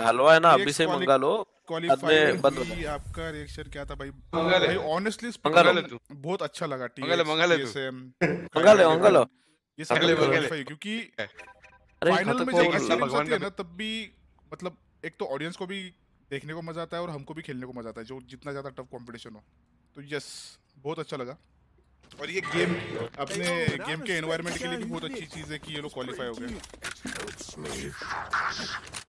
हलवा है ना अभी से मंगा लो क्वालिफाई आपका रिएक्शन क्या था भाई भाई ऑनेस्टली बहुत अच्छा लगा मंगा ले मंगा ले मंगा ले मंगा लो ये तो क्योंकि फाइनल में जब है ना तब भी मतलब एक तो ऑडियंस को भी देखने को मजा आता है और हमको भी खेलने को मजा आता है जो जितना ज्यादा टफ कंपटीशन हो तो यस बहुत अच्छा लगा और ये गेम अपने गेम के एनवायरनमेंट के लिए भी बहुत अच्छी चीज है कि ये लोग क्वालिफाई हो गए